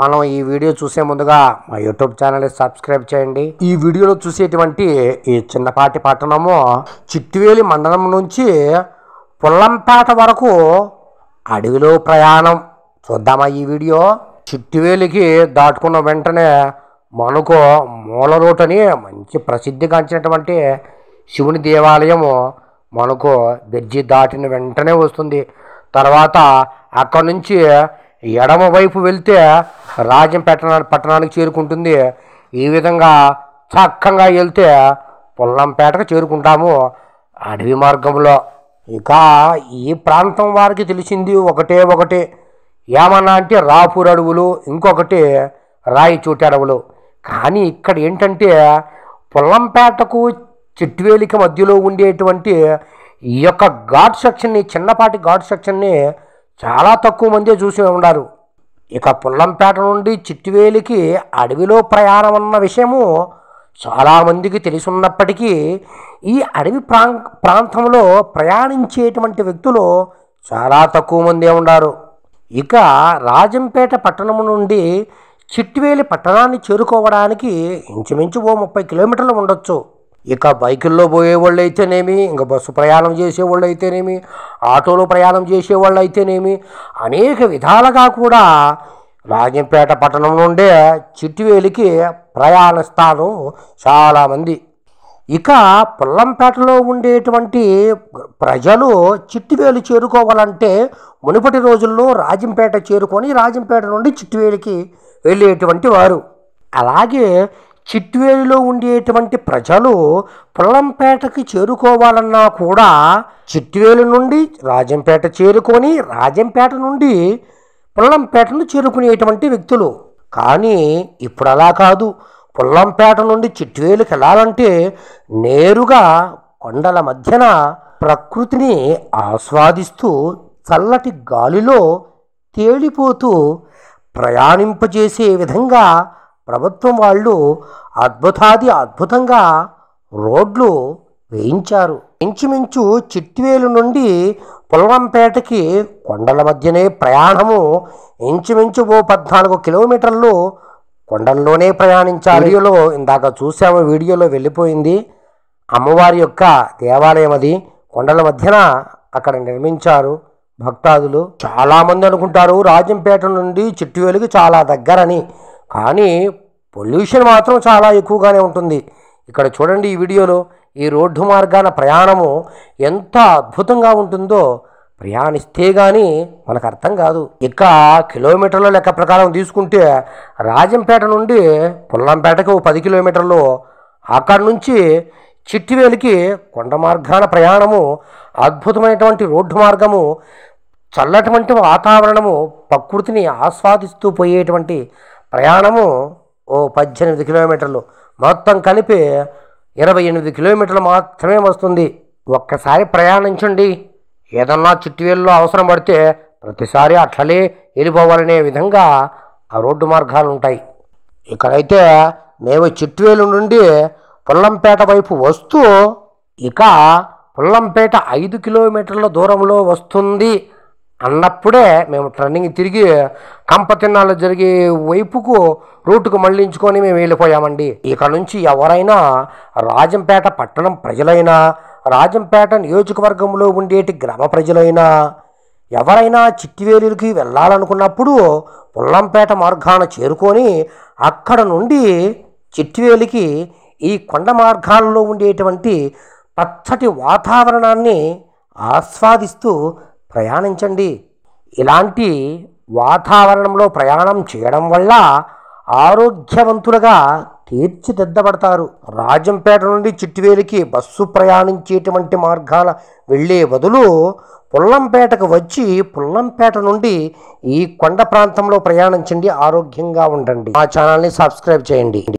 మనం ఈ వీడియో చూసే ముందుగా మా యూట్యూబ్ ఛానల్ సబ్స్క్రైబ్ చేయండి ఈ వీడియోలో చూసేటువంటి ఈ చిన్నపాటి పట్టణము చిట్టువేలి మండలం నుంచి పుల్లంపేట వరకు అడవిలో ప్రయాణం చూద్దామా ఈ వీడియో చిట్టువేలికి దాటుకున్న వెంటనే మనకు మూల రోడ్ మంచి ప్రసిద్ధిగాంచినటువంటి శివుని దేవాలయము మనకు బెర్జీ దాటిన వెంటనే వస్తుంది తర్వాత అక్కడ నుంచి ఎడమవైపు వెళ్తే రాజంపేట పట్టణానికి చేరుకుంటుంది ఈ విధంగా చక్కగా వెళ్తే పుల్లంపేటకు చేరుకుంటాము అడవి మార్గంలో ఇక ఈ ప్రాంతం వారికి తెలిసింది ఒకటే ఒకటి ఏమన్నా అంటే రాపూర్ అడవులు ఇంకొకటి రాయిచోటి అడవులు కానీ ఇక్కడ ఏంటంటే పుల్లంపేటకు చిట్వేలిక మధ్యలో ఉండేటువంటి ఈ యొక్క ఘాట్ సెక్షన్ని చిన్నపాటి ఘాట్ సెక్షన్ని చాలా తక్కువ మందే చూసి ఉన్నారు ఇక పుల్లంపేట నుండి చిట్టివేలికి అడవిలో ప్రయాణం అన్న విషయము చాలామందికి ఉన్నప్పటికీ ఈ అడవి ప్రాం ప్రాంతంలో ప్రయాణించేటువంటి వ్యక్తులు చాలా తక్కువ మందే ఉన్నారు ఇక రాజంపేట పట్టణం నుండి చిట్టివేలి పట్టణాన్ని చేరుకోవడానికి ఇంచుమించు ఓ ముప్పై కిలోమీటర్లు ఉండొచ్చు ఇక బైకుల్లో పోయేవాళ్ళు అయితేనేమి ఇంకా బస్సు ప్రయాణం చేసేవాళ్ళు అయితేనేమి ఆటోలో ప్రయాణం చేసేవాళ్ళు అయితేనేమి అనేక విధాలుగా కూడా రాజంపేట పట్టణం నుండే చిట్టివేలికి ప్రయాణిస్తారు చాలామంది ఇక పుల్లంపేటలో ఉండేటువంటి ప్రజలు చిట్టివేలు చేరుకోవాలంటే మునుపటి రోజుల్లో రాజంపేట చేరుకొని రాజంపేట నుండి చిట్టివేలికి వెళ్ళేటువంటి వారు అలాగే చిట్వేలులో ఉండేటువంటి ప్రజలు పుల్లంపేటకి చేరుకోవాలన్నా కూడా చిట్వేలు నుండి రాజంపేట చేరుకొని రాజంపేట నుండి పుల్లంపేటను చేరుకునేటువంటి వ్యక్తులు కానీ ఇప్పుడు అలా కాదు పుల్లంపేట నుండి చిట్వేలుకి వెళ్ళాలంటే నేరుగా కొండల మధ్యన ప్రకృతిని ఆస్వాదిస్తూ చల్లటి గాలిలో తేలిపోతూ ప్రయాణింపజేసే విధంగా ప్రభుత్వం వాళ్ళు అద్భుతాది అద్భుతంగా రోడ్లు వేయించారు ఇంచుమించు చిట్టివేలు నుండి పుల్లంపేటకి కొండల మధ్యనే ప్రయాణము ఇంచుమించు ఓ పద్నాలుగు కిలోమీటర్లు కొండల్లోనే ప్రయాణించాలి వీడియోలో ఇందాక చూసాము వీడియోలో వెళ్ళిపోయింది అమ్మవారి యొక్క దేవాలయం అది కొండల మధ్యన అక్కడ నిర్మించారు భక్తాదులు చాలామంది అనుకుంటారు రాజంపేట నుండి చిట్టువేలుకి చాలా దగ్గరని కానీ పొల్యూషన్ మాత్రం చాలా ఎక్కువగానే ఉంటుంది ఇక్కడ చూడండి ఈ వీడియోలో ఈ రోడ్డు మార్గాన ప్రయాణము ఎంత అద్భుతంగా ఉంటుందో ప్రయాణిస్తే కానీ మనకు అర్థం కాదు ఇక కిలోమీటర్ల లెక్క ప్రకారం తీసుకుంటే రాజంపేట నుండి పుల్లంపేటకు పది కిలోమీటర్లు అక్కడి నుంచి చిట్టివేలికి కొండ మార్గాన ప్రయాణము అద్భుతమైనటువంటి రోడ్డు మార్గము చల్లటువంటి వాతావరణము ప్రకృతిని ఆస్వాదిస్తూ పోయేటువంటి ప్రయాణము ఓ పద్దెనిమిది కిలోమీటర్లు మొత్తం కలిపి ఇరవై ఎనిమిది కిలోమీటర్లు మాత్రమే వస్తుంది ఒక్కసారి ప్రయాణించండి ఏదన్నా చిట్టివేల్లో అవసరం పడితే ప్రతిసారి అట్లలే వెళ్ళిపోవాలనే విధంగా ఆ రోడ్డు మార్గాలు ఉంటాయి ఇక్కడైతే మేము చిట్టువేలు నుండి పుల్లంపేట వైపు వస్తూ ఇక పుల్లంపేట ఐదు కిలోమీటర్ల దూరంలో వస్తుంది అన్నప్పుడే మేము టర్నింగ్ తిరిగి కంపతిన్నాలు జరిగే వైపుకు రూటుకు మళ్లించుకొని మేము వెళ్ళిపోయామండి ఇక నుంచి ఎవరైనా రాజంపేట పట్టణం ప్రజలైనా రాజంపేట నియోజకవర్గంలో ఉండేటి గ్రామ ప్రజలైనా ఎవరైనా చిట్టివేలుకి వెళ్ళాలనుకున్నప్పుడు పుల్లంపేట మార్గాన చేరుకొని అక్కడ నుండి చిట్టివేలికి ఈ కొండ మార్గాల్లో ఉండేటువంటి పచ్చటి వాతావరణాన్ని ఆస్వాదిస్తూ ప్రయాణించండి ఇలాంటి వాతావరణంలో ప్రయాణం చేయడం వల్ల ఆరోగ్యవంతులుగా తీర్చిదిద్దబడతారు రాజంపేట నుండి చిట్టువేలికి బస్సు ప్రయాణించేటువంటి మార్గాల వెళ్లే బదులు పుల్లంపేటకు వచ్చి పుల్లంపేట నుండి ఈ కొండ ప్రాంతంలో ప్రయాణించండి ఆరోగ్యంగా ఉండండి మా ఛానల్ని సబ్స్క్రైబ్ చేయండి